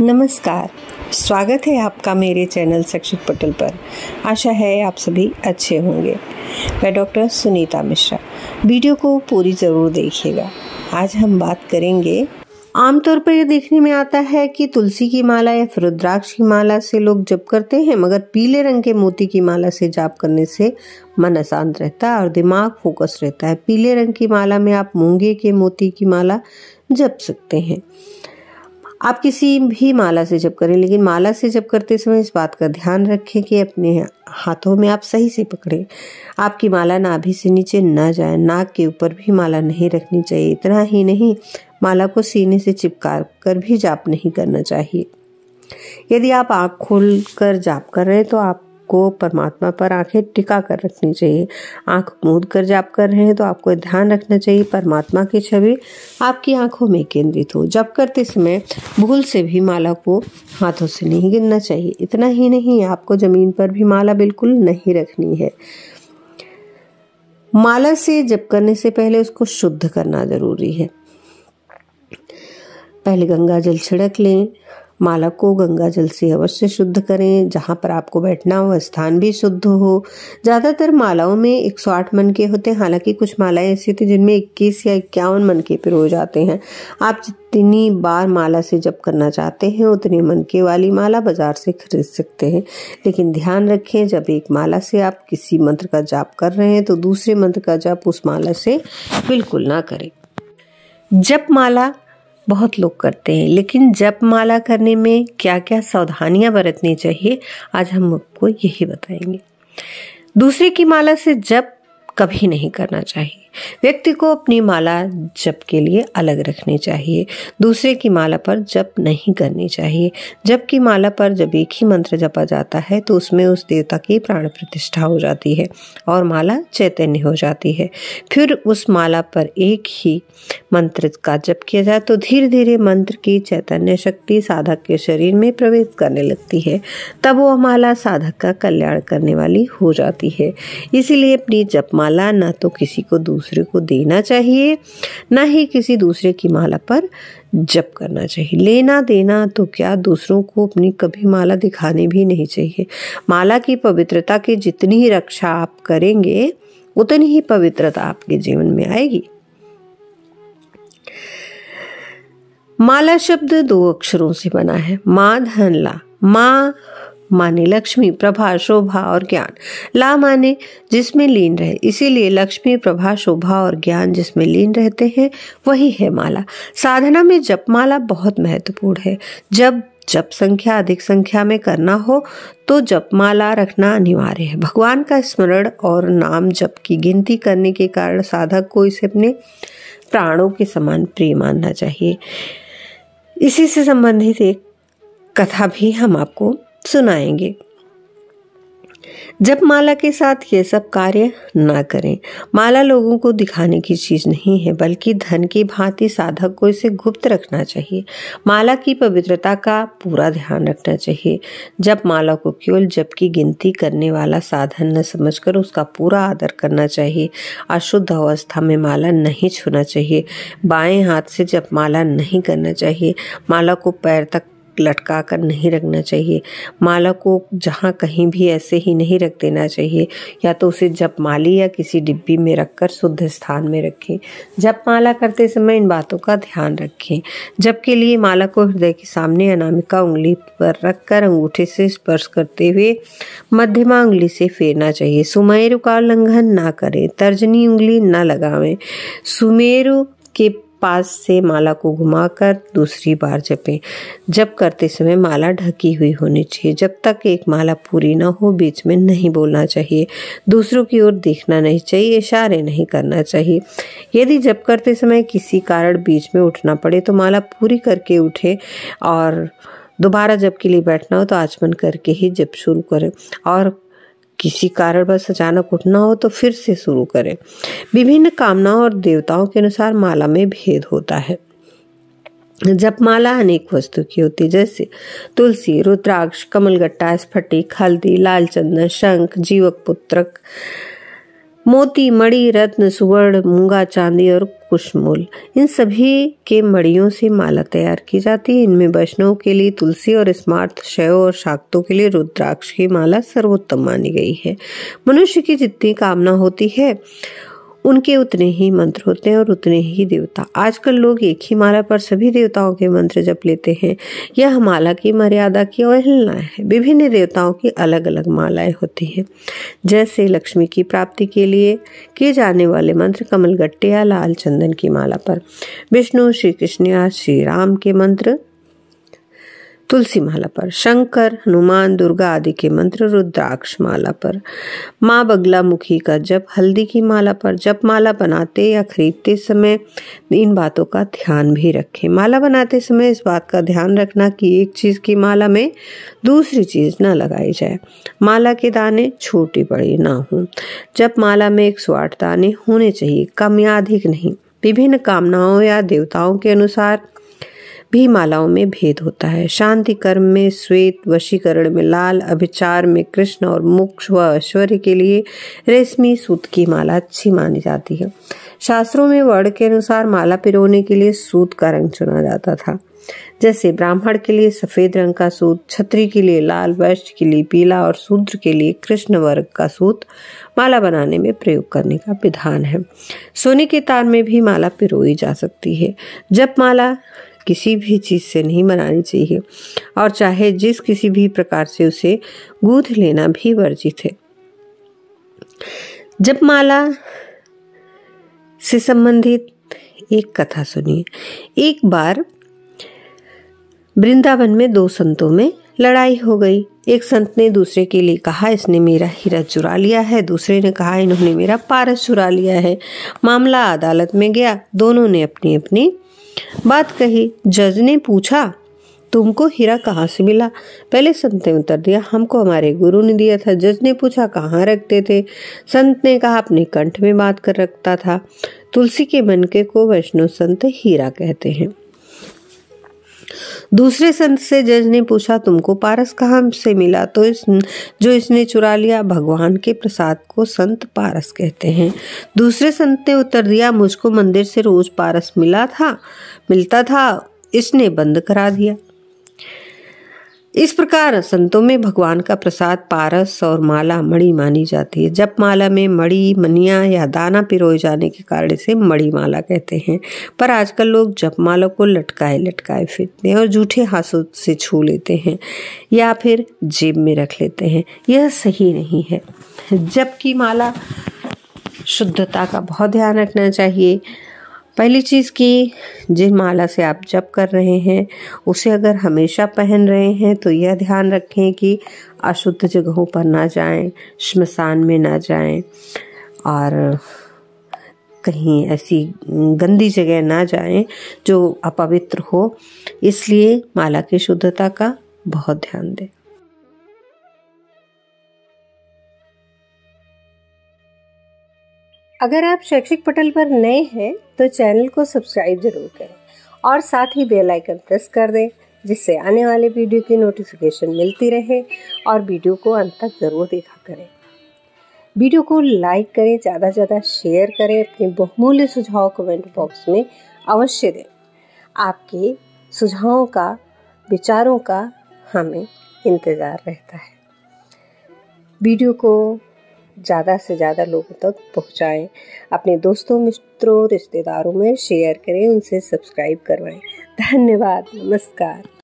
नमस्कार स्वागत है आपका मेरे चैनल शैक्षिक पटल पर आशा है आप सभी अच्छे होंगे मैं डॉक्टर सुनीता मिश्रा वीडियो को पूरी ज़रूर देखिएगा आज हम बात करेंगे आमतौर पर यह देखने में आता है कि तुलसी की माला या फिर रुद्राक्ष की माला से लोग जप करते हैं मगर पीले रंग के मोती की माला से जाप करने से मन अशांत रहता है और दिमाग फोकस रहता है पीले रंग की माला में आप मूंगे के मोती की माला जप सकते हैं आप किसी भी माला से जप करें लेकिन माला से जप करते समय इस बात का ध्यान रखें कि अपने हाथों में आप सही से पकड़ें आपकी माला नाभि से नीचे ना जाए नाक के ऊपर भी माला नहीं रखनी चाहिए इतना ही नहीं माला को सीने से चिपका कर भी जाप नहीं करना चाहिए यदि आप आँख खोल कर जाप कर रहे हैं तो आप को परमात्मा पर आंखें टिका कर रखनी चाहिए आंख मूद कर जाप कर रहे हैं तो आपको ध्यान रखना चाहिए परमात्मा की छवि आपकी आंखों में केंद्रित हो जब करते समय भूल से भी माला को हाथों से नहीं गिनना चाहिए इतना ही नहीं आपको जमीन पर भी माला बिल्कुल नहीं रखनी है माला से जप करने से पहले उसको शुद्ध करना जरूरी है पहले गंगा जल छिड़क लें माला को गंगा जल से अवश्य शुद्ध करें जहाँ पर आपको बैठना हो स्थान भी शुद्ध हो ज़्यादातर मालाओं में 108 मन के होते हैं हालांकि कुछ मालाएं ऐसी होती जिनमें 21 या इक्यावन मन के फिर हो जाते हैं आप जितनी बार माला से जप करना चाहते हैं उतने मन के वाली माला बाजार से खरीद सकते हैं लेकिन ध्यान रखें जब एक माला से आप किसी मंत्र का जाप कर रहे हैं तो दूसरे मंत्र का जाप उस माला से बिल्कुल ना करें जप माला बहुत लोग करते हैं लेकिन जप माला करने में क्या क्या सावधानियां बरतनी चाहिए आज हम आपको यही बताएंगे दूसरे की माला से जप कभी नहीं करना चाहिए व्यक्ति को अपनी माला जप के लिए अलग रखनी चाहिए दूसरे की माला पर जप नहीं करनी चाहिए जप की माला पर जब एक ही मंत्र जपा जाता है तो उसमें उस देवता की प्राण प्रतिष्ठा हो जाती है और माला चैतन्य हो जाती है फिर उस माला पर एक ही मंत्र का जप किया जाए तो धीरे धीरे मंत्र की चैतन्य शक्ति साधक के शरीर में प्रवेश करने लगती है तब वो माला साधक का कल्याण करने वाली हो जाती है इसीलिए अपनी जपमाला न तो किसी को दूसरे दूसरे को देना चाहिए ना ही किसी दूसरे की माला पर जप करना चाहिए लेना देना तो क्या दूसरों को अपनी कभी माला दिखानी भी नहीं चाहिए माला की पवित्रता की जितनी ही रक्षा आप करेंगे उतनी ही पवित्रता आपके जीवन में आएगी माला शब्द दो अक्षरों से बना है मा धनला माँ माने लक्ष्मी प्रभा शोभा और ज्ञान ला माने जिसमें लीन रहे इसीलिए लक्ष्मी प्रभा शोभा और ज्ञान जिसमें लीन रहते हैं वही है माला साधना में जपमाला बहुत महत्वपूर्ण है जब जप संख्या अधिक संख्या में करना हो तो जपमाला रखना अनिवार्य है भगवान का स्मरण और नाम जप की गिनती करने के कारण साधक को इसे अपने प्राणों के समान प्रिय मानना चाहिए इसी से संबंधित एक कथा भी हम आपको सुनाएंगे जब माला के साथ ये सब कार्य ना करें माला लोगों को दिखाने की चीज नहीं है बल्कि धन की भांति साधक को इसे गुप्त रखना चाहिए माला की पवित्रता का पूरा ध्यान रखना चाहिए जब माला को केवल जब की गिनती करने वाला साधन न समझकर उसका पूरा आदर करना चाहिए अशुद्ध अवस्था में माला नहीं छूना चाहिए बाएं हाथ से जब माला नहीं करना चाहिए माला को पैर तक लटका कर नहीं रखना चाहिए माला को जहाँ कहीं भी ऐसे ही नहीं रख देना चाहिए या तो उसे जप माली या किसी डिब्बी में रखकर शुद्ध स्थान में रखें जप माला करते समय इन बातों का ध्यान रखें जप के लिए माला को हृदय के सामने अनामिका उंगली पर रखकर अंगूठे से स्पर्श करते हुए मध्यमा उंगली से फेरना चाहिए सुमेरु का उल्लंघन ना करें तर्जनी उंगली ना लगावें सुमेरु के पास से माला को घुमाकर दूसरी बार जपें जब करते समय माला ढकी हुई होनी चाहिए जब तक एक माला पूरी ना हो बीच में नहीं बोलना चाहिए दूसरों की ओर देखना नहीं चाहिए इशारे नहीं करना चाहिए यदि जब करते समय किसी कारण बीच में उठना पड़े तो माला पूरी करके उठे और दोबारा जब के लिए बैठना हो तो आचमन करके ही जब शुरू करें और किसी कारणवश अचानक उठना हो तो फिर से शुरू करें विभिन्न कामनाओं और देवताओं के अनुसार माला में भेद होता है जब माला अनेक वस्तु की होती जैसे तुलसी रुद्राक्ष कमलगट्टा स्फटिक हल्दी लाल चंदन शंख जीवक पुत्रक मोती मणि रत्न सुवर्ण मूंगा चांदी और कुशमूल इन सभी के मड़ियों से माला तैयार की जाती है इनमें वैष्णव के लिए तुलसी और स्मार्थ शयों और शाक्तों के लिए रुद्राक्ष की माला सर्वोत्तम मानी गई है मनुष्य की जितनी कामना होती है उनके उतने ही मंत्र होते हैं और उतने ही देवता आजकल लोग एक ही माला पर सभी देवताओं के मंत्र जप लेते हैं यह माला की मर्यादा की अवहेलना है विभिन्न देवताओं की अलग अलग मालाएं होती हैं जैसे लक्ष्मी की प्राप्ति के लिए किए जाने वाले मंत्र कमलगट्टे या लाल चंदन की माला पर विष्णु श्री कृष्ण या श्री राम के मंत्र तुलसी माला पर शंकर हनुमान दुर्गा आदि के मंत्र रुद्राक्ष माला पर माँ बगला मुखी का जब हल्दी की माला पर जब माला बनाते या खरीदते समय इन बातों का ध्यान भी रखें माला बनाते समय इस बात का ध्यान रखना कि एक चीज़ की माला में दूसरी चीज़ ना लगाई जाए माला के दाने छोटी बड़ी ना हों जब माला में एक सौ दाने होने चाहिए कम या अधिक नहीं विभिन्न कामनाओं या देवताओं के अनुसार भी मालाओं में भेद होता है शांति कर्म में श्वेत वशीकरण में लाल अभिचार में कृष्ण और मोक्ष व ऐश्वर्य के लिए रेशमी सूत की माला अच्छी मानी जाती है शास्त्रों में वर्ण के अनुसार माला पिरोने के लिए सूत का रंग चुना जाता था जैसे ब्राह्मण के लिए सफेद रंग का सूत छत्री के लिए लाल वैश्य के लिए पीला और शूद्र के लिए कृष्ण वर्ग का सूत माला बनाने में प्रयोग करने का विधान है सोने के तार में भी माला पिरोई जा सकती है जब माला किसी भी चीज़ से नहीं बनानी चाहिए और चाहे जिस किसी भी प्रकार से उसे गूंथ लेना भी वर्जित है जब माला से संबंधित एक कथा सुनिए एक बार वृंदावन में दो संतों में लड़ाई हो गई एक संत ने दूसरे के लिए कहा इसने मेरा हीरा चुरा लिया है दूसरे ने कहा इन्होंने मेरा पारस चुरा लिया है मामला अदालत में गया दोनों ने अपनी अपनी बात कही जज ने पूछा तुमको हीरा कहाँ से मिला पहले संत ने उत्तर दिया हमको हमारे गुरु ने दिया था जज ने पूछा कहाँ रखते थे संत ने कहा अपने कंठ में बात कर रखता था तुलसी के मनके को वैष्णव संत हीरा कहते हैं दूसरे संत से जज ने पूछा तुमको पारस कहाँ से मिला तो इस जो इसने चुरा लिया भगवान के प्रसाद को संत पारस कहते हैं दूसरे संत ने उत्तर दिया मुझको मंदिर से रोज पारस मिला था मिलता था इसने बंद करा दिया इस प्रकार संतों में भगवान का प्रसाद पारस और माला मणि मानी जाती है जब माला में मणि मनिया या दाना पिरोए जाने के कारण से मणि माला कहते हैं पर आजकल लोग जप माला को लटकाए लटकाए फिरते हैं और जूठे हाथों से छू लेते हैं या फिर जेब में रख लेते हैं यह सही नहीं है जबकि माला शुद्धता का बहुत ध्यान रखना चाहिए पहली चीज़ कि जिस माला से आप जप कर रहे हैं उसे अगर हमेशा पहन रहे हैं तो यह ध्यान रखें कि अशुद्ध जगहों पर ना जाएं, शमशान में ना जाएं और कहीं ऐसी गंदी जगह ना जाएं जो अपवित्र हो इसलिए माला की शुद्धता का बहुत ध्यान दें अगर आप शैक्षिक पटल पर नए हैं तो चैनल को सब्सक्राइब जरूर करें और साथ ही बेल आइकन प्रेस कर दें जिससे आने वाले वीडियो की नोटिफिकेशन मिलती रहे और वीडियो को अंत तक ज़रूर देखा करें वीडियो को लाइक करें ज़्यादा से ज़्यादा शेयर करें अपने बहुमूल्य सुझाव कमेंट बॉक्स में अवश्य दें आपके सुझावों का विचारों का हमें इंतज़ार रहता है वीडियो को ज़्यादा से ज़्यादा लोगों तक पहुँचाएँ अपने दोस्तों मित्रों रिश्तेदारों में शेयर करें उनसे सब्सक्राइब करवाएँ धन्यवाद नमस्कार